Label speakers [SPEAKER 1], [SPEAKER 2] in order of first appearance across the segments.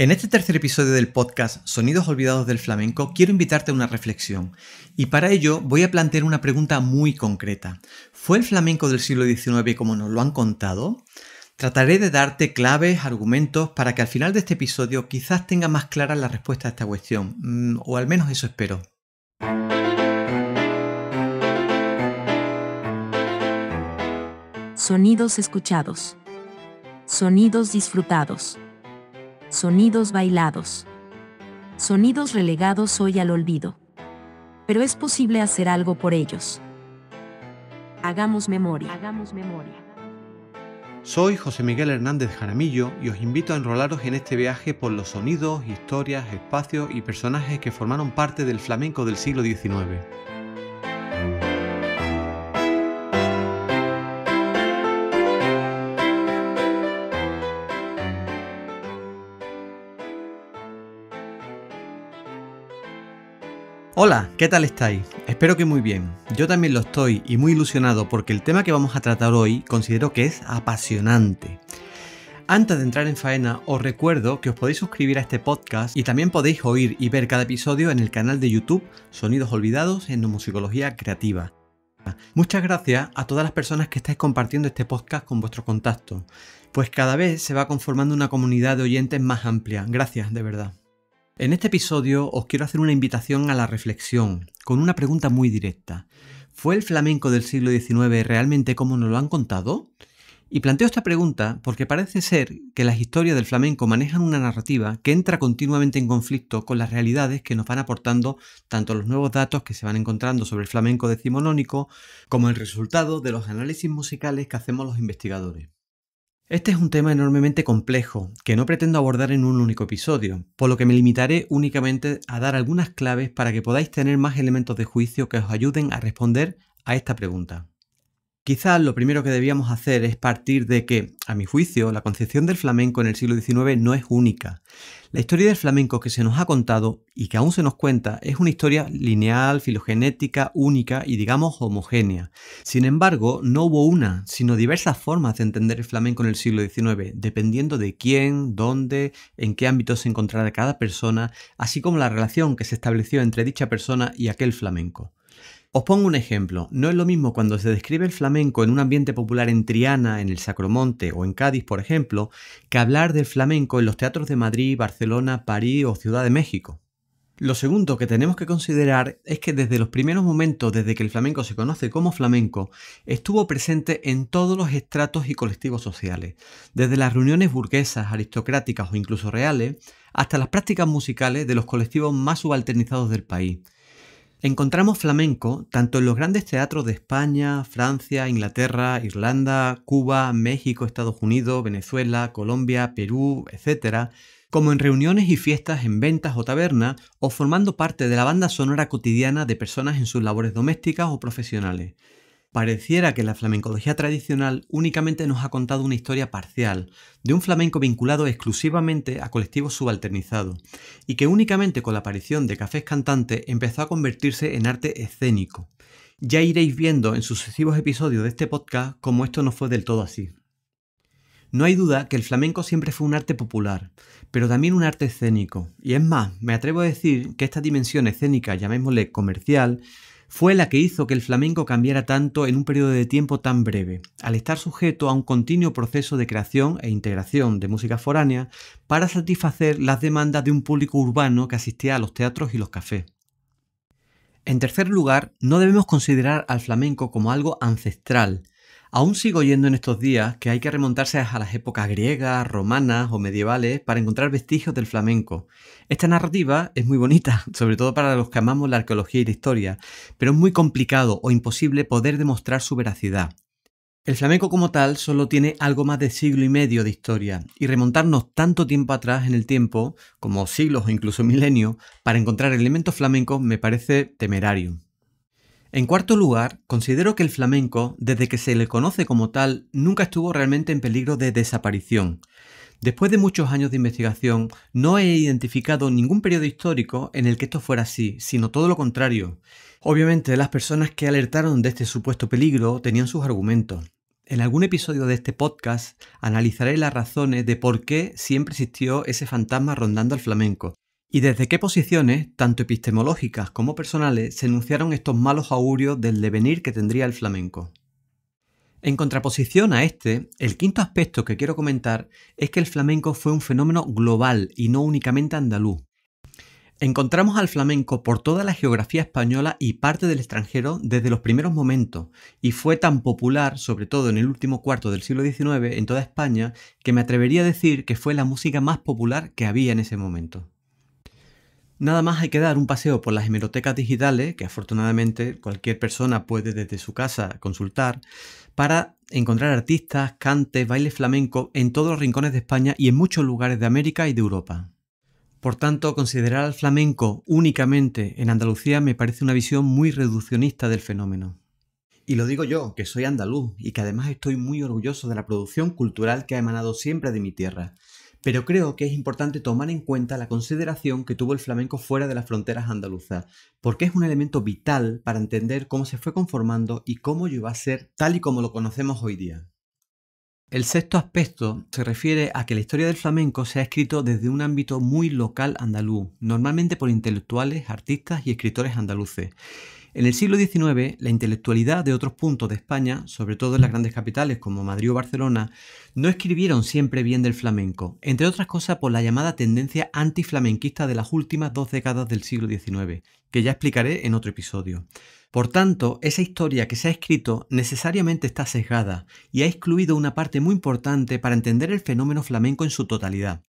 [SPEAKER 1] En este tercer episodio del podcast Sonidos Olvidados del Flamenco quiero invitarte a una reflexión y para ello voy a plantear una pregunta muy concreta. ¿Fue el flamenco del siglo XIX como nos lo han contado? Trataré de darte claves, argumentos, para que al final de este episodio quizás tenga más clara la respuesta a esta cuestión, mm, o al menos eso espero. Sonidos escuchados. Sonidos disfrutados. Sonidos bailados. Sonidos relegados hoy al olvido. Pero es posible hacer algo por ellos. Hagamos memoria. Hagamos memoria. Soy José Miguel Hernández Jaramillo y os invito a enrolaros en este viaje por los sonidos, historias, espacios y personajes que formaron parte del flamenco del siglo XIX. Hola, ¿qué tal estáis? Espero que muy bien. Yo también lo estoy y muy ilusionado porque el tema que vamos a tratar hoy considero que es apasionante. Antes de entrar en faena, os recuerdo que os podéis suscribir a este podcast y también podéis oír y ver cada episodio en el canal de YouTube Sonidos Olvidados en Musicología Creativa. Muchas gracias a todas las personas que estáis compartiendo este podcast con vuestro contacto, pues cada vez se va conformando una comunidad de oyentes más amplia. Gracias, de verdad. En este episodio os quiero hacer una invitación a la reflexión, con una pregunta muy directa. ¿Fue el flamenco del siglo XIX realmente como nos lo han contado? Y planteo esta pregunta porque parece ser que las historias del flamenco manejan una narrativa que entra continuamente en conflicto con las realidades que nos van aportando tanto los nuevos datos que se van encontrando sobre el flamenco decimonónico como el resultado de los análisis musicales que hacemos los investigadores. Este es un tema enormemente complejo, que no pretendo abordar en un único episodio, por lo que me limitaré únicamente a dar algunas claves para que podáis tener más elementos de juicio que os ayuden a responder a esta pregunta. Quizás lo primero que debíamos hacer es partir de que, a mi juicio, la concepción del flamenco en el siglo XIX no es única. La historia del flamenco que se nos ha contado y que aún se nos cuenta es una historia lineal, filogenética, única y digamos homogénea. Sin embargo, no hubo una, sino diversas formas de entender el flamenco en el siglo XIX, dependiendo de quién, dónde, en qué ámbito se encontrara cada persona, así como la relación que se estableció entre dicha persona y aquel flamenco. Os pongo un ejemplo. No es lo mismo cuando se describe el flamenco en un ambiente popular en Triana, en el Sacromonte o en Cádiz, por ejemplo, que hablar del flamenco en los teatros de Madrid, Barcelona, París o Ciudad de México. Lo segundo que tenemos que considerar es que desde los primeros momentos, desde que el flamenco se conoce como flamenco, estuvo presente en todos los estratos y colectivos sociales, desde las reuniones burguesas, aristocráticas o incluso reales, hasta las prácticas musicales de los colectivos más subalternizados del país. Encontramos flamenco tanto en los grandes teatros de España, Francia, Inglaterra, Irlanda, Cuba, México, Estados Unidos, Venezuela, Colombia, Perú, etc., como en reuniones y fiestas en ventas o tabernas, o formando parte de la banda sonora cotidiana de personas en sus labores domésticas o profesionales. Pareciera que la flamencología tradicional únicamente nos ha contado una historia parcial, de un flamenco vinculado exclusivamente a colectivos subalternizados, y que únicamente con la aparición de cafés cantantes empezó a convertirse en arte escénico. Ya iréis viendo en sucesivos episodios de este podcast cómo esto no fue del todo así. No hay duda que el flamenco siempre fue un arte popular, pero también un arte escénico. Y es más, me atrevo a decir que esta dimensión escénica, llamémosle comercial, fue la que hizo que el flamenco cambiara tanto en un periodo de tiempo tan breve, al estar sujeto a un continuo proceso de creación e integración de música foránea para satisfacer las demandas de un público urbano que asistía a los teatros y los cafés. En tercer lugar, no debemos considerar al flamenco como algo ancestral, Aún sigo oyendo en estos días que hay que remontarse a las épocas griegas, romanas o medievales para encontrar vestigios del flamenco. Esta narrativa es muy bonita, sobre todo para los que amamos la arqueología y la historia, pero es muy complicado o imposible poder demostrar su veracidad. El flamenco como tal solo tiene algo más de siglo y medio de historia, y remontarnos tanto tiempo atrás en el tiempo, como siglos o incluso milenios, para encontrar elementos flamencos me parece temerario. En cuarto lugar, considero que el flamenco, desde que se le conoce como tal, nunca estuvo realmente en peligro de desaparición. Después de muchos años de investigación, no he identificado ningún periodo histórico en el que esto fuera así, sino todo lo contrario. Obviamente, las personas que alertaron de este supuesto peligro tenían sus argumentos. En algún episodio de este podcast analizaré las razones de por qué siempre existió ese fantasma rondando al flamenco. ¿Y desde qué posiciones, tanto epistemológicas como personales, se enunciaron estos malos augurios del devenir que tendría el flamenco? En contraposición a este, el quinto aspecto que quiero comentar es que el flamenco fue un fenómeno global y no únicamente andaluz. Encontramos al flamenco por toda la geografía española y parte del extranjero desde los primeros momentos, y fue tan popular, sobre todo en el último cuarto del siglo XIX, en toda España, que me atrevería a decir que fue la música más popular que había en ese momento. Nada más hay que dar un paseo por las hemerotecas digitales, que afortunadamente cualquier persona puede desde su casa consultar, para encontrar artistas, cantes, bailes flamenco en todos los rincones de España y en muchos lugares de América y de Europa. Por tanto, considerar al flamenco únicamente en Andalucía me parece una visión muy reduccionista del fenómeno. Y lo digo yo, que soy andaluz y que además estoy muy orgulloso de la producción cultural que ha emanado siempre de mi tierra, pero creo que es importante tomar en cuenta la consideración que tuvo el flamenco fuera de las fronteras andaluzas, porque es un elemento vital para entender cómo se fue conformando y cómo llegó a ser tal y como lo conocemos hoy día. El sexto aspecto se refiere a que la historia del flamenco se ha escrito desde un ámbito muy local andaluz, normalmente por intelectuales, artistas y escritores andaluces. En el siglo XIX, la intelectualidad de otros puntos de España, sobre todo en las grandes capitales como Madrid o Barcelona, no escribieron siempre bien del flamenco, entre otras cosas por la llamada tendencia antiflamenquista de las últimas dos décadas del siglo XIX, que ya explicaré en otro episodio. Por tanto, esa historia que se ha escrito necesariamente está sesgada y ha excluido una parte muy importante para entender el fenómeno flamenco en su totalidad.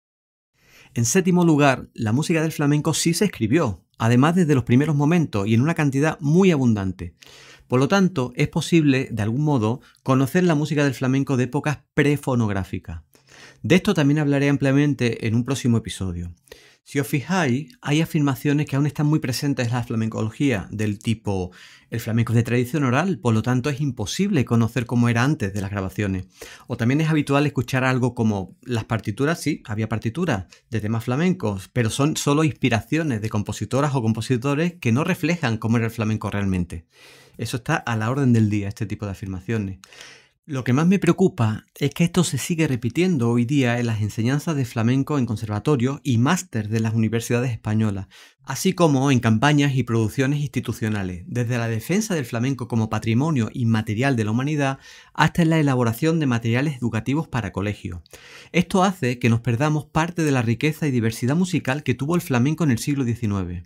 [SPEAKER 1] En séptimo lugar, la música del flamenco sí se escribió, además desde los primeros momentos y en una cantidad muy abundante. Por lo tanto, es posible, de algún modo, conocer la música del flamenco de épocas prefonográficas. De esto también hablaré ampliamente en un próximo episodio. Si os fijáis, hay afirmaciones que aún están muy presentes en la flamencología, del tipo, el flamenco es de tradición oral, por lo tanto es imposible conocer cómo era antes de las grabaciones. O también es habitual escuchar algo como, las partituras, sí, había partituras de temas flamencos, pero son solo inspiraciones de compositoras o compositores que no reflejan cómo era el flamenco realmente. Eso está a la orden del día, este tipo de afirmaciones. Lo que más me preocupa es que esto se sigue repitiendo hoy día en las enseñanzas de flamenco en conservatorios y máster de las universidades españolas, así como en campañas y producciones institucionales, desde la defensa del flamenco como patrimonio inmaterial de la humanidad hasta en la elaboración de materiales educativos para colegios. Esto hace que nos perdamos parte de la riqueza y diversidad musical que tuvo el flamenco en el siglo XIX.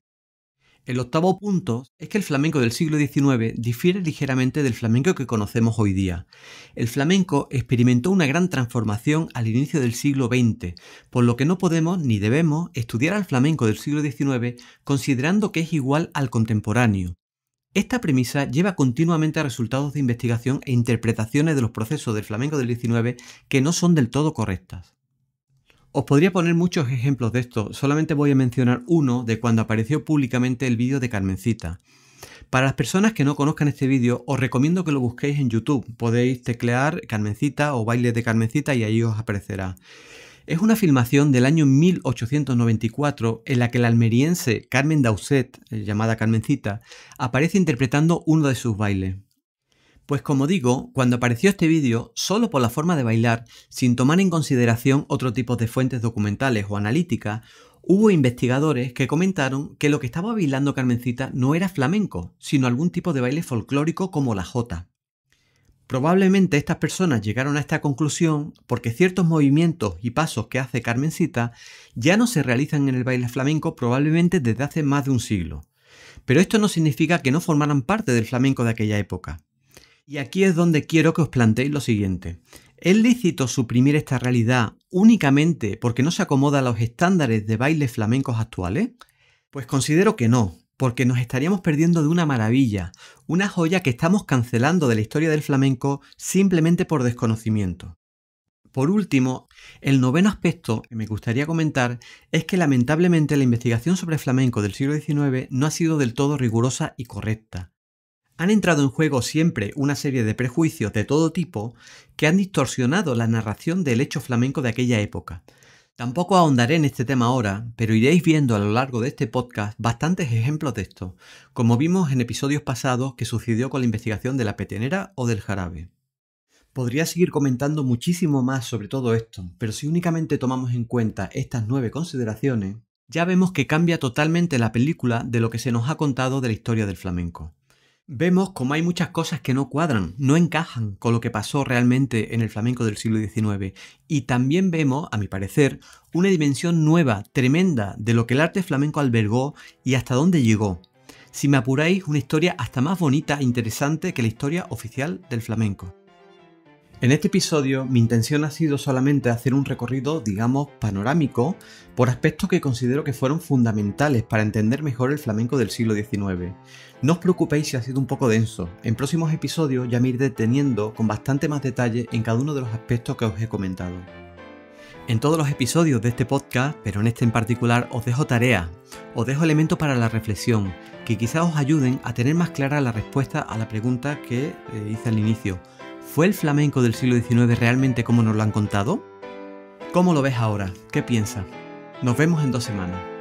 [SPEAKER 1] El octavo punto es que el flamenco del siglo XIX difiere ligeramente del flamenco que conocemos hoy día. El flamenco experimentó una gran transformación al inicio del siglo XX, por lo que no podemos ni debemos estudiar al flamenco del siglo XIX considerando que es igual al contemporáneo. Esta premisa lleva continuamente a resultados de investigación e interpretaciones de los procesos del flamenco del XIX que no son del todo correctas. Os podría poner muchos ejemplos de esto, solamente voy a mencionar uno de cuando apareció públicamente el vídeo de Carmencita. Para las personas que no conozcan este vídeo, os recomiendo que lo busquéis en YouTube. Podéis teclear Carmencita o baile de Carmencita y ahí os aparecerá. Es una filmación del año 1894 en la que la almeriense Carmen Dauset, eh, llamada Carmencita, aparece interpretando uno de sus bailes. Pues como digo, cuando apareció este vídeo, solo por la forma de bailar, sin tomar en consideración otro tipo de fuentes documentales o analíticas, hubo investigadores que comentaron que lo que estaba bailando Carmencita no era flamenco, sino algún tipo de baile folclórico como la jota. Probablemente estas personas llegaron a esta conclusión porque ciertos movimientos y pasos que hace Carmencita ya no se realizan en el baile flamenco probablemente desde hace más de un siglo. Pero esto no significa que no formaran parte del flamenco de aquella época. Y aquí es donde quiero que os planteéis lo siguiente. ¿Es lícito suprimir esta realidad únicamente porque no se acomoda a los estándares de bailes flamencos actuales? Pues considero que no, porque nos estaríamos perdiendo de una maravilla, una joya que estamos cancelando de la historia del flamenco simplemente por desconocimiento. Por último, el noveno aspecto que me gustaría comentar es que lamentablemente la investigación sobre flamenco del siglo XIX no ha sido del todo rigurosa y correcta han entrado en juego siempre una serie de prejuicios de todo tipo que han distorsionado la narración del hecho flamenco de aquella época. Tampoco ahondaré en este tema ahora, pero iréis viendo a lo largo de este podcast bastantes ejemplos de esto, como vimos en episodios pasados que sucedió con la investigación de la petenera o del jarabe. Podría seguir comentando muchísimo más sobre todo esto, pero si únicamente tomamos en cuenta estas nueve consideraciones, ya vemos que cambia totalmente la película de lo que se nos ha contado de la historia del flamenco vemos como hay muchas cosas que no cuadran, no encajan con lo que pasó realmente en el flamenco del siglo XIX. Y también vemos, a mi parecer, una dimensión nueva, tremenda, de lo que el arte flamenco albergó y hasta dónde llegó. Si me apuráis, una historia hasta más bonita e interesante que la historia oficial del flamenco. En este episodio mi intención ha sido solamente hacer un recorrido, digamos, panorámico por aspectos que considero que fueron fundamentales para entender mejor el flamenco del siglo XIX. No os preocupéis si ha sido un poco denso, en próximos episodios ya me iré deteniendo con bastante más detalle en cada uno de los aspectos que os he comentado. En todos los episodios de este podcast, pero en este en particular, os dejo tareas, os dejo elementos para la reflexión, que quizás os ayuden a tener más clara la respuesta a la pregunta que eh, hice al inicio. ¿Fue el flamenco del siglo XIX realmente como nos lo han contado? ¿Cómo lo ves ahora? ¿Qué piensas? Nos vemos en dos semanas.